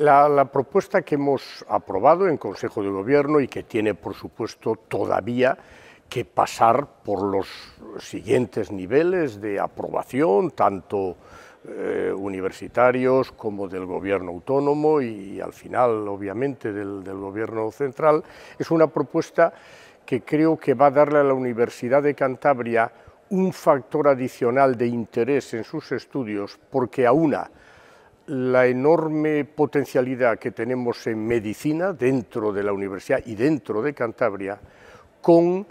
La, propuesta que hemos aprobado en Consejo de Gobierno y que tiene, por supuesto, todavía que pasar por los siguientes niveles de aprobación, tanto eh, universitarios como del gobierno autónomo y, al final, obviamente, del, gobierno central, es una propuesta que creo que va a darle a la Universidad de Cantabria un factor adicional de interés en sus estudios porque a una, la enorme potencialidad que tenemos en medicina dentro de la universidad y dentro de Cantabria con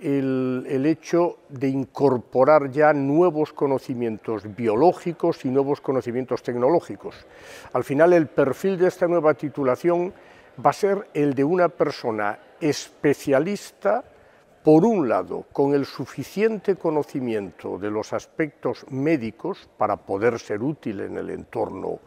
el, hecho de incorporar ya nuevos conocimientos biológicos y nuevos conocimientos tecnológicos. Al final el perfil de esta nueva titulación va a ser el de una persona especialista por un lado, con el suficiente conocimiento de los aspectos médicos para poder ser útil en el entorno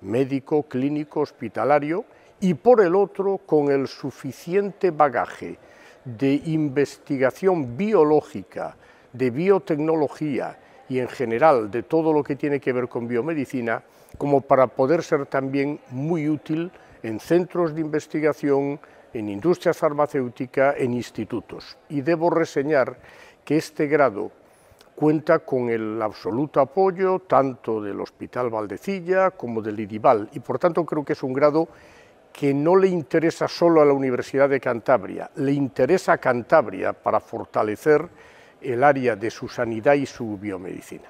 médico, clínico, hospitalario, y por el otro, con el suficiente bagaje de investigación biológica, de biotecnología y en general de todo lo que tiene que ver con biomedicina, como para poder ser también muy útil en centros de investigación, en industria farmacéutica, en institutos. Y debo reseñar que este grado cuenta con el absoluto apoyo tanto del Hospital Valdecilla como del IDIVAL y por tanto creo que es un grado que no le interesa solo a la Universidad de Cantabria, le interesa a Cantabria para fortalecer el área de su sanidad y su biomedicina.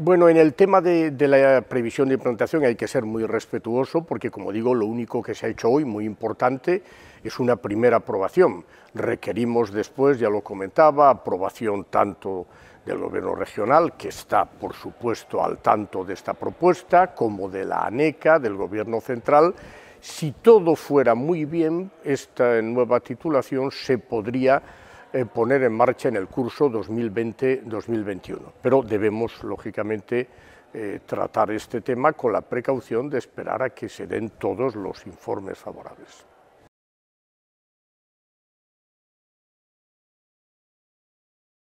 Bueno, en el tema de, la previsión de implantación hay que ser muy respetuoso porque, como digo, lo único que se ha hecho hoy, muy importante, es una primera aprobación. Requerimos después, ya lo comentaba, aprobación tanto del Gobierno regional, que está, por supuesto, al tanto de esta propuesta, como de la ANECA, del Gobierno central. Si todo fuera muy bien, esta nueva titulación se podría poner en marcha en el curso 2020-2021. Pero debemos, lógicamente, eh, tratar este tema con la precaución de esperar a que se den todos los informes favorables.